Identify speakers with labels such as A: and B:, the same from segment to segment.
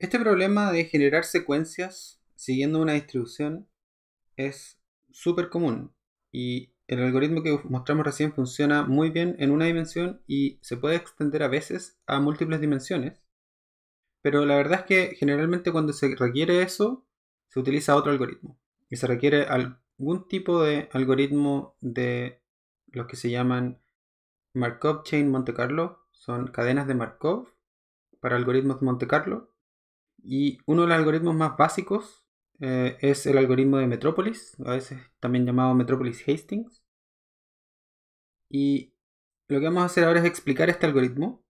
A: Este problema de generar secuencias siguiendo una distribución es súper común y el algoritmo que mostramos recién funciona muy bien en una dimensión y se puede extender a veces a múltiples dimensiones. Pero la verdad es que generalmente cuando se requiere eso, se utiliza otro algoritmo y se requiere algún tipo de algoritmo de los que se llaman Markov Chain Monte Carlo, son cadenas de Markov para algoritmos de Monte Carlo y uno de los algoritmos más básicos eh, es el algoritmo de Metropolis, a veces también llamado Metropolis Hastings. Y lo que vamos a hacer ahora es explicar este algoritmo.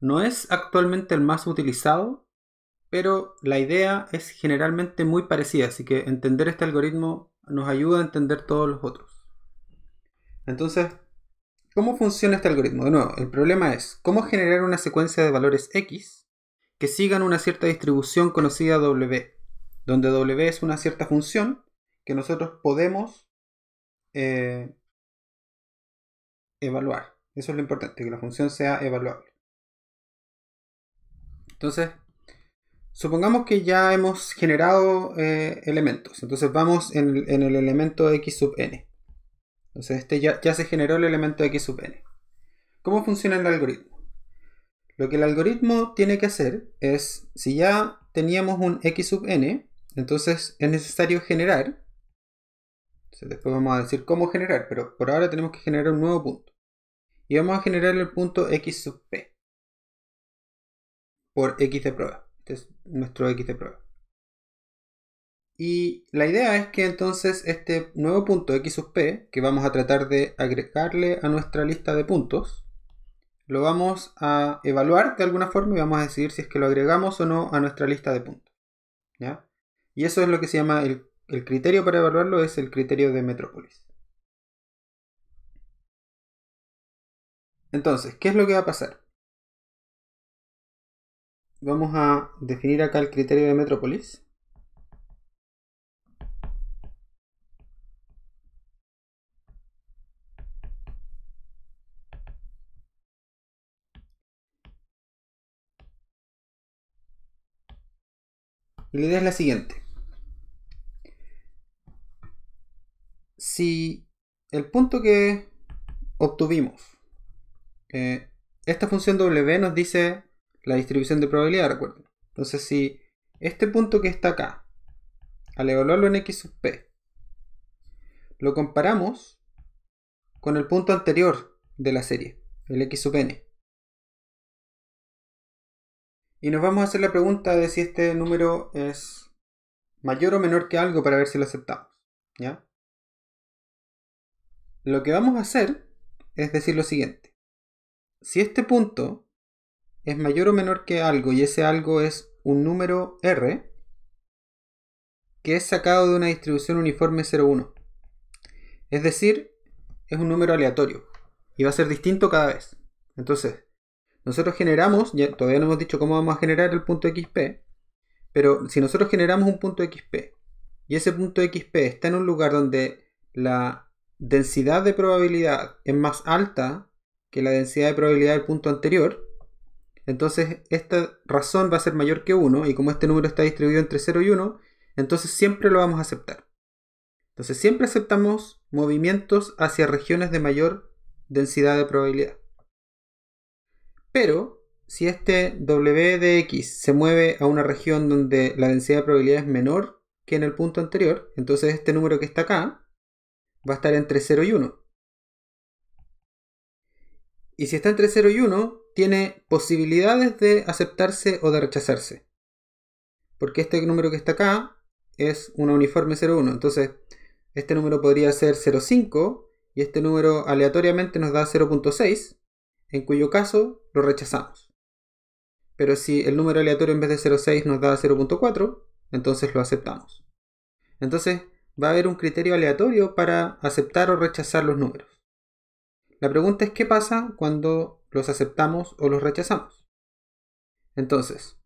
A: No es actualmente el más utilizado, pero la idea es generalmente muy parecida, así que entender este algoritmo nos ayuda a entender todos los otros. Entonces, ¿cómo funciona este algoritmo? De nuevo, el problema es cómo generar una secuencia de valores X que sigan una cierta distribución conocida W, donde W es una cierta función que nosotros podemos eh, evaluar. Eso es lo importante, que la función sea evaluable. Entonces, supongamos que ya hemos generado eh, elementos. Entonces vamos en el, elemento x sub n. Entonces este ya, ya se generó el elemento x sub n. ¿Cómo funciona el algoritmo? Lo que el algoritmo tiene que hacer es, si ya teníamos un x sub n, entonces es necesario generar, después vamos a decir cómo generar, pero por ahora tenemos que generar un nuevo punto. Y vamos a generar el punto x sub p por x de prueba. Este es nuestro x de prueba. Y la idea es que entonces este nuevo punto x sub p, que vamos a tratar de agregarle a nuestra lista de puntos, lo vamos a evaluar de alguna forma y vamos a decidir si es que lo agregamos o no a nuestra lista de puntos. ¿ya? Y eso es lo que se llama el, el criterio para evaluarlo, es el criterio de Metrópolis. Entonces, ¿qué es lo que va a pasar? Vamos a definir acá el criterio de Metrópolis. Y la idea es la siguiente. Si el punto que obtuvimos, eh, esta función W nos dice la distribución de probabilidad, recuerden. Entonces si este punto que está acá, al evaluarlo en X sub P, lo comparamos con el punto anterior de la serie, el X sub N. Y nos vamos a hacer la pregunta de si este número es mayor o menor que algo para ver si lo aceptamos. ¿Ya? Lo que vamos a hacer es decir lo siguiente. Si este punto es mayor o menor que algo y ese algo es un número R, que es sacado de una distribución uniforme 01. Es decir, es un número aleatorio y va a ser distinto cada vez. Entonces, nosotros generamos, ya todavía no hemos dicho cómo vamos a generar el punto XP, pero si nosotros generamos un punto XP y ese punto XP está en un lugar donde la densidad de probabilidad es más alta que la densidad de probabilidad del punto anterior, entonces esta razón va a ser mayor que 1 y como este número está distribuido entre 0 y 1, entonces siempre lo vamos a aceptar. Entonces siempre aceptamos movimientos hacia regiones de mayor densidad de probabilidad. Pero si este W de X se mueve a una región donde la densidad de probabilidad es menor que en el punto anterior, entonces este número que está acá va a estar entre 0 y 1. Y si está entre 0 y 1, tiene posibilidades de aceptarse o de rechazarse. Porque este número que está acá es una uniforme 0,1. Entonces, este número podría ser 0,5 y este número aleatoriamente nos da 0.6 en cuyo caso lo rechazamos. Pero si el número aleatorio en vez de 0,6 nos da 0.4, entonces lo aceptamos. Entonces va a haber un criterio aleatorio para aceptar o rechazar los números. La pregunta es qué pasa cuando los aceptamos o los rechazamos. Entonces,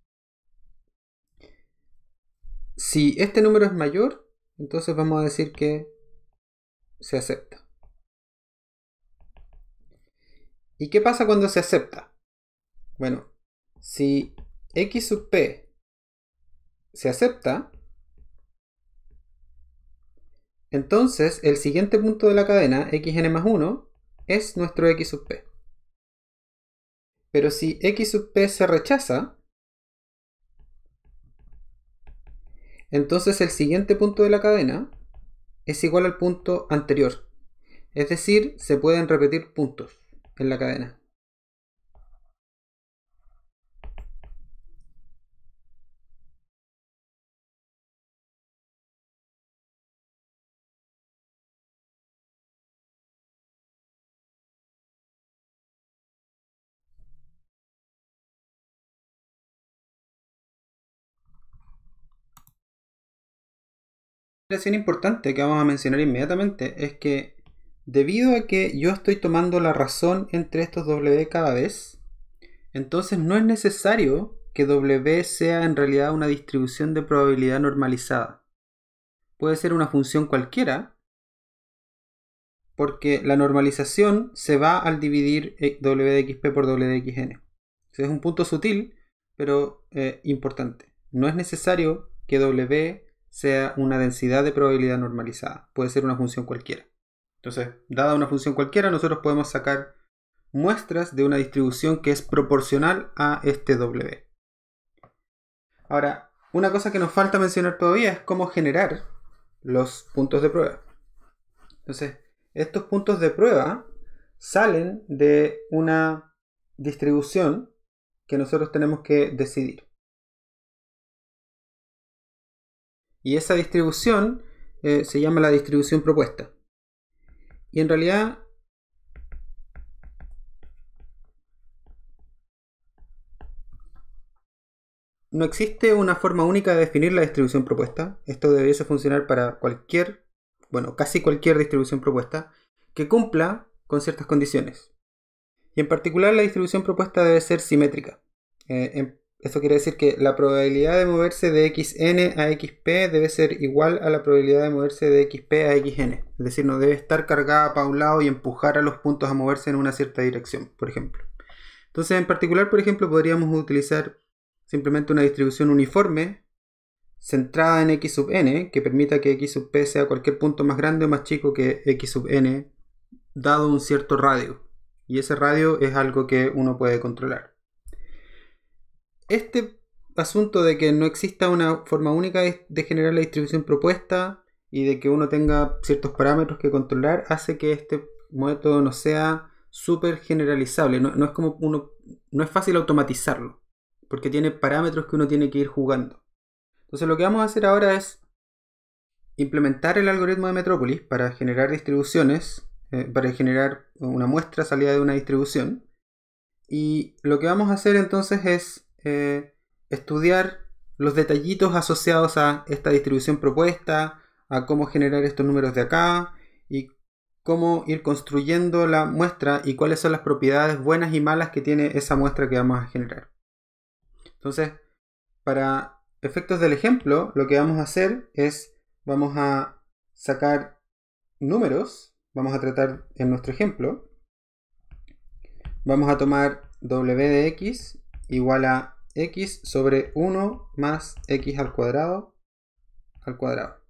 A: si este número es mayor, entonces vamos a decir que se acepta. ¿Y qué pasa cuando se acepta? Bueno, si x sub p se acepta, entonces el siguiente punto de la cadena, xn más 1, es nuestro x sub p. Pero si x sub p se rechaza, entonces el siguiente punto de la cadena es igual al punto anterior. Es decir, se pueden repetir puntos en la cadena. importante que vamos a mencionar inmediatamente es que Debido a que yo estoy tomando la razón entre estos W cada vez, entonces no es necesario que W sea en realidad una distribución de probabilidad normalizada. Puede ser una función cualquiera, porque la normalización se va al dividir eh, W de XP por W de XN. es un punto sutil, pero eh, importante. No es necesario que W sea una densidad de probabilidad normalizada. Puede ser una función cualquiera. Entonces, dada una función cualquiera, nosotros podemos sacar muestras de una distribución que es proporcional a este W. Ahora, una cosa que nos falta mencionar todavía es cómo generar los puntos de prueba. Entonces, estos puntos de prueba salen de una distribución que nosotros tenemos que decidir. Y esa distribución eh, se llama la distribución propuesta. Y en realidad... No existe una forma única de definir la distribución propuesta. Esto debería funcionar para cualquier, bueno, casi cualquier distribución propuesta que cumpla con ciertas condiciones. Y en particular la distribución propuesta debe ser simétrica. Eh, esto quiere decir que la probabilidad de moverse de xn a xp debe ser igual a la probabilidad de moverse de xp a xn. Es decir, no debe estar cargada para un lado y empujar a los puntos a moverse en una cierta dirección, por ejemplo. Entonces, en particular, por ejemplo, podríamos utilizar simplemente una distribución uniforme centrada en x sub n, que permita que x sea cualquier punto más grande o más chico que x n, dado un cierto radio. Y ese radio es algo que uno puede controlar este asunto de que no exista una forma única de generar la distribución propuesta y de que uno tenga ciertos parámetros que controlar hace que este método no sea súper generalizable. No, es como uno, no es fácil automatizarlo porque tiene parámetros que uno tiene que ir jugando. Entonces lo que vamos a hacer ahora es implementar el algoritmo de Metropolis para generar distribuciones, eh, para generar una muestra salida de una distribución. Y lo que vamos a hacer entonces es eh, estudiar los detallitos asociados a esta distribución propuesta, a cómo generar estos números de acá y cómo ir construyendo la muestra y cuáles son las propiedades buenas y malas que tiene esa muestra que vamos a generar. Entonces, para efectos del ejemplo, lo que vamos a hacer es, vamos a sacar números, vamos a tratar en nuestro ejemplo, vamos a tomar w de x igual a x sobre 1 más x al cuadrado al cuadrado.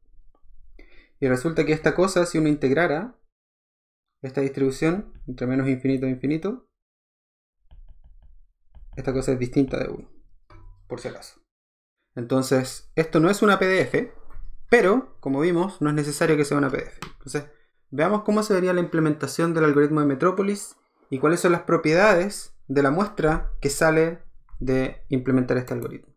A: Y resulta que esta cosa, si uno integrara esta distribución entre menos infinito e infinito, esta cosa es distinta de 1, por si acaso. Entonces, esto no es una PDF, pero, como vimos, no es necesario que sea una PDF. Entonces, veamos cómo se vería la implementación del algoritmo de Metrópolis y cuáles son las propiedades de la muestra que sale de implementar este algoritmo.